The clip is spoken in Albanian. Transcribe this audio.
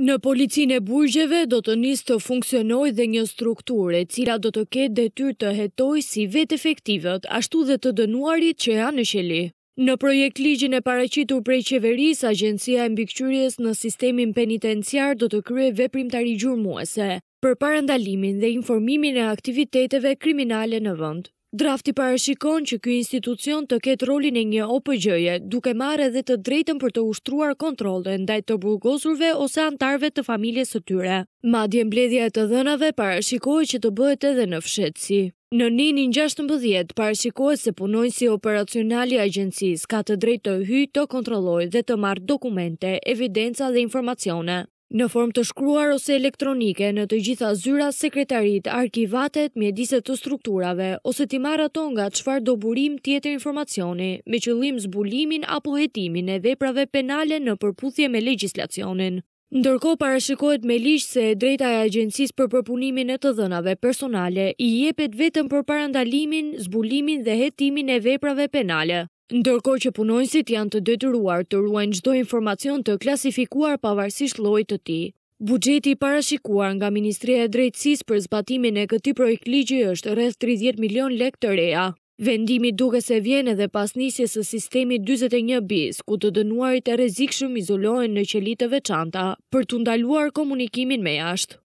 Në policinë e burgjeve do të nisë të funksionoj dhe një strukturë e cila do të ketë tyrë të hetoj si vetë efektivët, ashtu dhe të dënuarit që janë në sheli. Në projekt ligjin e paraqitur prej qeverisë, agjencia e mbikëqyrjes në sistemin penitenciar do të krye veprimtari gjurmuese për parandalimin dhe informimin e aktiviteteve kriminale në vënd. Drafti parashikon që ky institucion të ketë rolin e një OPG-je, duke marrë edhe të drejtën për të ushtruar kontrollin ndaj të burgosurve ose antarëve të familjes së tyre. Madje mbledhja e të dhënave parashikohet që të bëhet edhe në fshetsi. Në ninin 16, parashikohet se punojnë si operacionali agjensis, ka të drejtë të hyjë, të kontrollojë dhe të marrë dokumente, evidenca dhe informacione në form të shkruar ose elektronike në të gjitha zyra sekretarit, arkivatet, mjediset të strukturave, ose ti marra ton nga qfar do burim tjetër informacioni, me qëllim zbulimin apo jetimin e veprave penale në përputhje me legislacionin. Ndërko parashikohet me lishë se drejta e agjensis për përpunimin e të dhënave personale i jepet vetëm për parandalimin, zbulimin dhe jetimin e veprave penale ndërkohë që punojnësit janë të detyruar të ruajnë çdo informacion të klasifikuar pavarësisht llojit të tij. Buxheti i parashikuar nga Ministria e Drejtësisë për zbatimin e këtij projekt ligji është rreth 30 milion lekë të reja. Vendimi duke se vjen edhe pas nisjes së sistemit 41 bis, ku të dënuarit e rrezikshëm izolohen në qelitëve veçanta për të ndaluar komunikimin me jashtë.